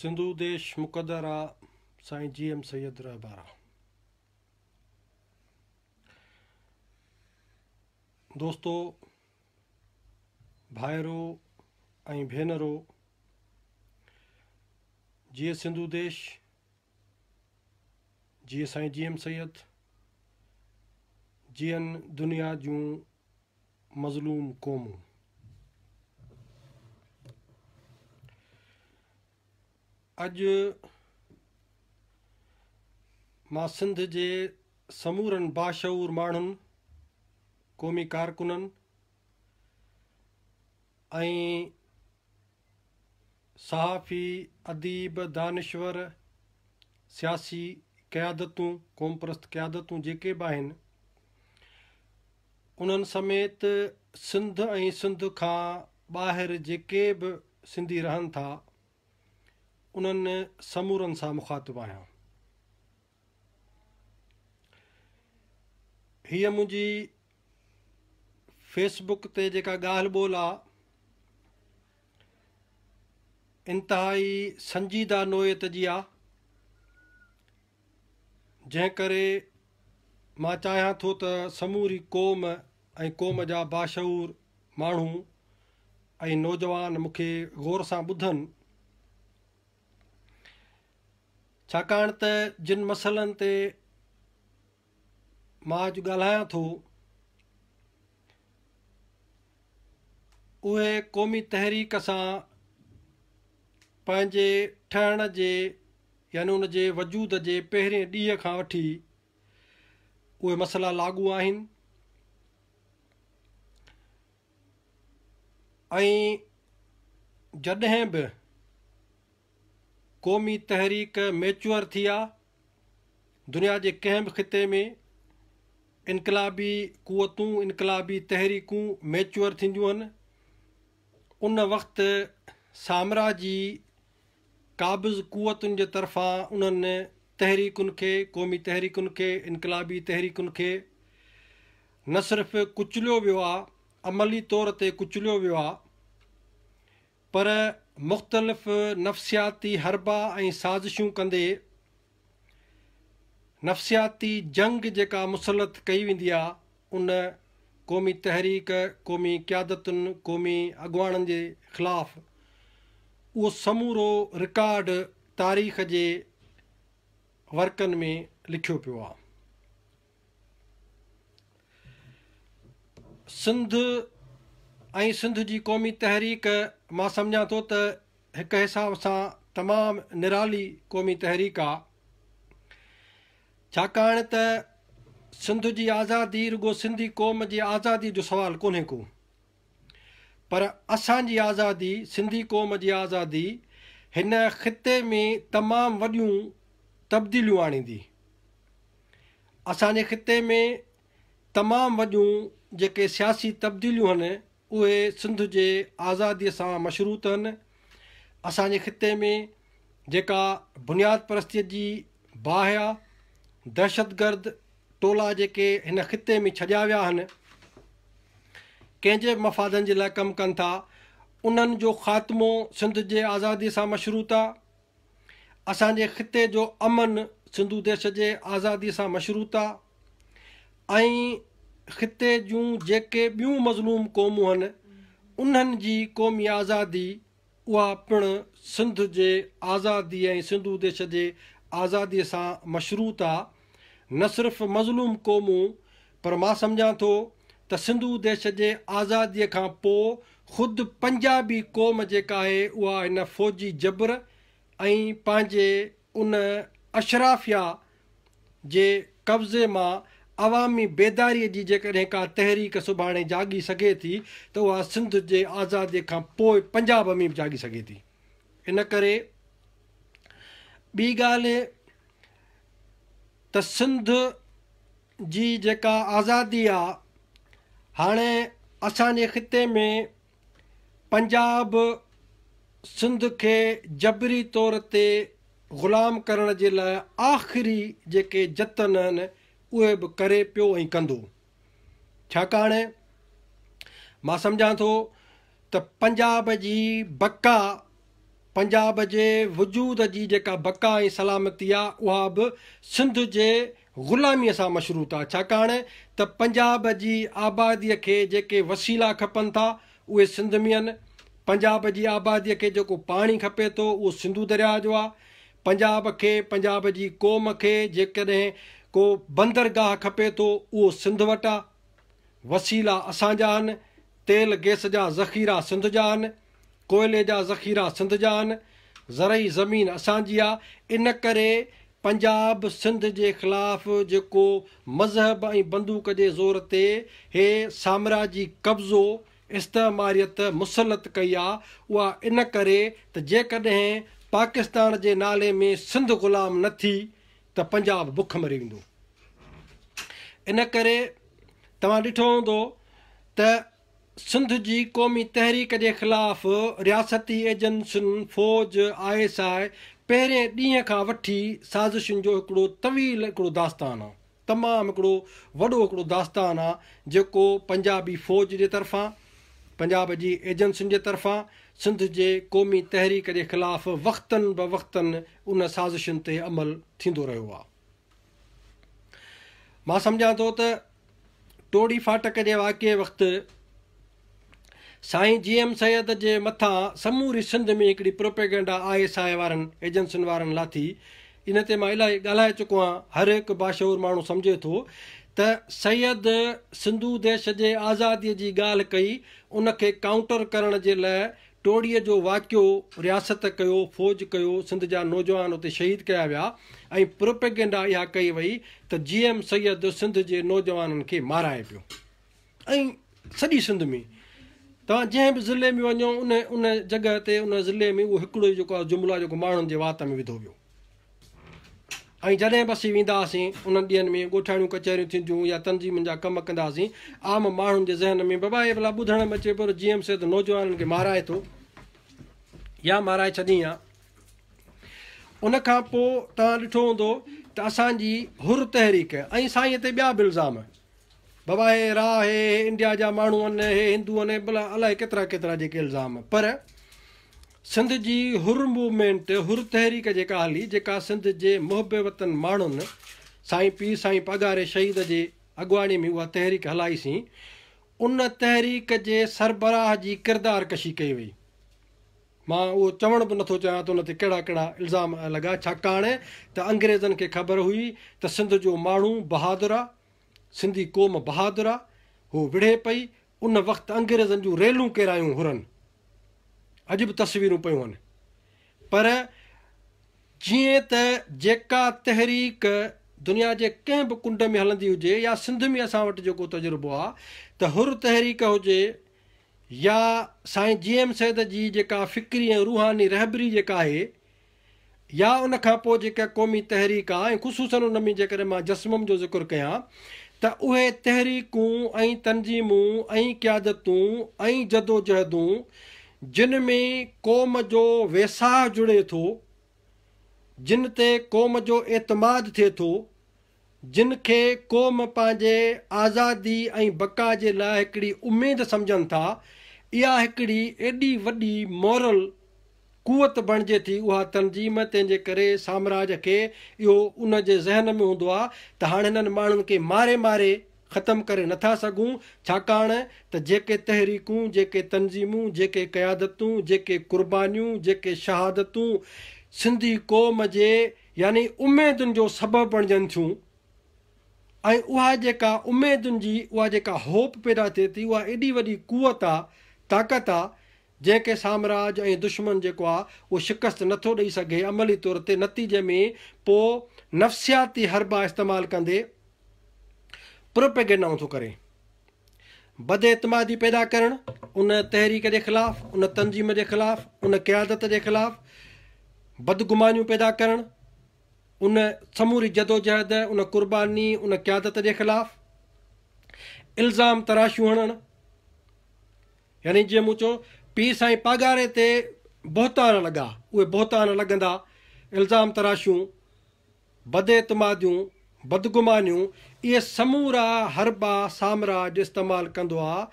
सिंधु देश मुक़दर आहे साईं जी एम सैद आहे दोस्तो भाइरो ऐं भेनरो जीअं सिंधु देश जीअं साईं जी एम सैद जीअनि दुनिया जूं मज़लूम क़ौमूं अॼु मां सिंध जे समूरनि बाशूर माण्हुनि क़ौमी कारकुननि ऐं सहाफ़ी अदीब दानश्वर सियासी क्यादतूं क़ौमप्रस्त क़यादतूं जेके बि आहिनि उन्हनि समेत सिंध ऐं सिंध खां ॿाहिरि जेके बि सिंधी रहनि था उन्हनि समूरनि सां मुखातिबु आहियां हीअ मुंहिंजी फेसबुक ते जेका ॻाल्हि ॿोल आहे इंतिहाई संजीदा नोयत जी आहे जंहिं करे मां चाहियां थो त समूरी क़ौम ऐं क़ौम जा बाशूर माण्हू ऐं नौजवान मूंखे ग़ौर सां ॿुधनि छाकाणि त जिन मसलनि ते मां अॼु ॻाल्हायां थो उहे क़ौमी तहरीक सां पंहिंजे ठहण जे यानी उन जे वजूद जे पहिरें ॾींहं खां वठी उहे मसला लागू आहिनि ऐं जॾहिं बि क़ौमी तहरीक मैच्योर थी आहे दुनिया जे कंहिं बि ख़िते में इनकलाबी क़वतूं इनकलाबी तहरीकूं मैचर थींदियूं आहिनि उन वक़्तु साम्राजी क़ाबिज़ क़वतुनि जे तरफ़ां उन्हनि तहरीकुनि खे क़ौमी तहरीकुनि खे इनकलाबी तहरीकुनि खे न सिर्फ़ कुचलियो वियो आहे अमली तौर ते कुचलियो वियो आहे पर मुख़्तलिफ़ नफ़्सियाती हरबा ऐं साज़िशूं कंदे नफ़्सियाती जंग जेका मुसलत कई वेंदी आहे उन क़ौमी तहरीक क़ौमी क्यादतुनि क़ौमी अॻुवाणनि जे ख़िलाफ़ु उहो समूरो रिकॉड तारीख़ जे वर्कनि में लिखियो पियो आहे सिंध ऐं सिंध जी क़ौमी तहरीक मां सम्झा थो त हिक हिसाब सां तमामु निराली क़ौमी तहरीक आहे छाकाणि त सिंध जी आज़ादी रुगो सिंधी क़ौम जी आज़ादी जो सुवालु कोन्हे को पर असांजी आज़ादी सिंधी क़ौम जी आज़ादी हिन ख़िते में तमामु वॾियूं तबदीलियूं आणींदी असांजे ख़िते में तमामु वॾियूं जेके सियासी तब्दीलियूं आहिनि उहे सिंध जे आज़ादीअ सां मशरूत आहिनि असांजे ख़िते में जेका बुनियाद परस्तीअ जी बाहि आहे दहशतगर्द टोला जेके हिन ख़िते में छॾिया विया आहिनि कंहिंजे मफ़ादनि जे लाइ कमु कनि था उन्हनि जो ख़ात्मो सिंध जे आज़ादीअ सां मशरूत आहे असांजे ख़िते जो अमन सिंधू देश जे आज़ादीअ सां मशरूत आहे ऐं ख़िते जूं जेके ॿियूं मज़लूम क़ौमूं आहिनि उन्हनि जी क़ौमी आज़ादी उहा पिणु सिंध जे आज़ादी ऐं सिंधु देश जे आज़ादीअ सां मशरूत आहे न सिर्फ़ु मज़लूम क़ौमूं पर मां सम्झा थो त सिंधू देश जे आज़ादीअ खां पोइ ख़ुदि पंजाबी क़ौम जेका आहे उहा हिन फ़ौजी जबर ऐं पंहिंजे उन अशराफ़िया जे कब्ज़े मां अवामी बेदारीअ जी जेकॾहिं का तहरीक सुभाणे जाॻी सघे थी त उहा सिंध जे आज़ादीअ खां पोइ पंजाब में बि जाॻी सघे थी इन करे ॿी ॻाल्हि त सिंध जी जेका आज़ादी आहे हाणे असांजे ख़िते में पंजाब सिंध खे जबरी तौर ते ग़ुलाम करण जे लाइ आख़िरी जेके जतन आहिनि उहे बि करे पियो ऐं कंदो छाकाणि मां सम्झा थो त पंजाब जी बका पंजाब जे वजूद जी जेका बका ऐं सलामती आहे उहा बि सिंध जे ग़ुलामीअ सां मशरूत आहे छाकाणि त पंजाब जी आबादीअ खे जेके वसीला खपनि था उहे सिंध में आहिनि पंजाब जी आबादीअ खे जेको पाणी खपे थो उहो सिंधू दरिया जो आहे पंजाब खे पंजाब जी क़ौम खे जेकॾहिं को बंदरगाह खपे थो उहो सिंध वटि आहे वसीला असांजा आहिनि तेल गैस जा ज़खीरा सिंध जा आहिनि कोयले जा ज़खीरा सिंध जा आहिनि ज़री ज़मीन असांजी आहे इन करे पंजाब सिंध जे ख़िलाफ़ जेको मज़हब ऐं बंदूक जे ज़ोर ते हे साम्राजी कब्ज़ो इस्तेमारियत मुसलत कई आहे उहा इन करे त जेकॾहिं पाकिस्तान जे नाले में सिंध ग़ुलाम न थी त पंजाब बुख मरी वेंदो इन करे तव्हां ॾिठो हूंदो त सिंध जी क़ौमी तहरीक जे ख़िलाफ़ु रियासती एजेंसियुनि फ़ौज आई एस आई पहिरें ॾींहं खां वठी साज़िशुनि जो हिकिड़ो तवील हिकिड़ो दास्तान आहे तमामु हिकिड़ो वॾो हिकिड़ो दास्तान आहे जेको पंजाबी फ़ौज जे तरफ़ां पंजाब जी एजेंसियुनि जे तरफ़ां सिंध जे क़ौमी तहरीक जे ख़िलाफ़ु वक़्तनि ब वक़्तनि उन साज़िशुनि ते अमल थींदो रहियो आहे मां सम्झां थो त टोड़ी फाटक जे वाक़ए वक़्तु साईं जी एम सैद जे मथां समूरी सिंध में हिकिड़ी प्रोपेगेंडा आई एस आई वारनि एजेंसियुनि वारनि लाथी इन ते मां इलाही ॻाल्हाए चुको आहियां हर हिकु बाशूर माण्हू सम्झे थो त सैद सिंधू देश जे आज़ादीअ जी ॻाल्हि कई उनखे काउंटर करण जे लाइ टोड़ीअ जो वाक़ियो रियासत कयो फ़ौज कयो सिंध जा नौजवान उते शहीद कया विया ऐं प्रोपेगेंडा इहा कई वई त जी एम सैद सिंध जे नौजवाननि खे माराए पियो ऐं सॼी सिंध में तव्हां जंहिं बि ज़िले में वञो उन उन जॻह ते उन ज़िले में उहो हिकिड़ो ई जेको आहे जुमिला जेको माण्हुनि जे वात में विधो वियो ऐं जॾहिं बि असीं वेंदा हुआसीं उन्हनि ॾींहनि में ॻोठाणियूं कचहरियूं थींदियूं या तनज़ीमनि जा कम कंदा हुआसीं आम माण्हुनि जे ज़हन में बाबा ही भला ॿुधण में अचे पियो जीअं से नौजवाननि खे माराए थो या माराए छॾी आहे उनखां पोइ तव्हां ॾिठो हूंदो त असांजी हुर तहरीक ऐं साईं ते ॿिया बि इल्ज़ाम बाबा हे राह हे इंडिया जा माण्हू आहिनि हे हिंदू आहिनि भला अलाए केतिरा केतिरा जेके इल्ज़ाम पर सिंध जी हुर मूवमेंट हुर तहरीक जेका हली जेका सिंध जे वतन माण्हुनि साईं पीउ साईं पघारे शहीद जे अॻुवाणी में उहा तहरीक हलाईसीं उन तहरीक जे सरबराह जी किरदार कशी कई वई मां उहो चवण बि नथो चाहियां त उन ते कहिड़ा कहिड़ा इल्ज़ाम लॻा छाकाणि त अंग्रेज़नि खे ख़बर हुई त सिंध जो माण्हू बहादुर आहे सिंधी क़ौम बहादुर आहे हू विढ़े पई उन वक़्तु अंग्रेज़नि जूं रैलूं किरायूं हुरनि अॼु बि तस्वीरूं पियूं आहिनि पर जीअं त जेका तहरीक दुनिया जे कंहिं बि कुंड में हलंदी हुजे या सिंध में असां वटि जेको तजुर्बो आहे त हुर तहरीक हुजे या साईं जी एम सैद जी जेका फ़िक्री ऐं रुहानी रहबरी जेका आहे या उन खां पोइ जेका क़ौमी तहरीक आहे ऐं ख़ुशूसनि उन में जेकॾहिं मां जस्मम जो ज़िक्र कयां त उहे तहरीकूं ऐं तनज़ीमूं ऐं क्यादतूं ऐं जदोजहदूं जिन में क़ौम जो वेसाह जुड़े थो जिन ते क़ौम जो एतमाद थिए थो जिन खे क़ौम पंहिंजे आज़ादी ऐं बका जे लाइ हिकिड़ी उमेद सम्झनि था इहा हिकिड़ी एॾी वॾी मॉरल कुवत बणिजे थी उहा तनज़ीम तंहिंजे करे साम्राज्य खे इहो उन जे ज़हन में हूंदो आहे त हाणे हिननि माण्हुनि खे मारे मारे ख़तमु करे नथा सघूं छाकाणि त जेके तहरीकूं जेके तनज़ीमूं जेके क़यादतूं जेके क़ुर्बानीूं जेके शहादतूं सिंधी क़ौम जे यानी उमेदुनि जो सबबु बणजनि थियूं ऐं उहा जेका उमेदुनि जी उहा जेका होप पैदा थिए थी उहा एॾी वॾी कुवत आहे ताक़त आहे जंहिंखे साम्राज ऐं दुश्मन जेको आहे उहो शिकस्त नथो ॾेई सघे अमली तौर ते नतीजे में पोइ नफ़्सियाती हरबा इस्तेमालु कंदे प्रोपेगेंडा नथो करे बद एतमादी पैदा करणु उन तहरीक जे ख़िलाफ़ु उन तंज़ीम जे ख़िलाफ़ु उन क़यादत जे ख़िलाफ़ु बदगुमानियूं पैदा करणु उन समूरी जदोजहद उन क़ुर्बानी उन क़यादत जे ख़िलाफ़ु इल्ज़ाम तराशियूं हणणु यानी जीअं मूं चओ पीउ साईं पघारे ते बोहतान लॻा उहे बोहतान लॻंदा इल्ज़ाम तराशूं बदमादियूं बदगुमानियूं इहे समूरा हरबा साम्राज इस्तेमालु कंदो आहे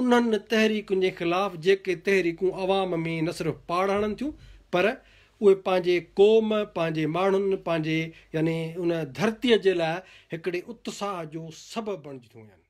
उन्हनि तहरीकुनि जे ख़िलाफ़ु जेके तहरीकूं आवाम में न सिर्फ़ु पाड़ हणनि थियूं पर उहे पंहिंजे क़ौम पंहिंजे माण्हुनि पंहिंजे यानी उन धरतीअ जे लाइ हिकिड़े उत्साह जो सबबु बणिजी थियूं वञनि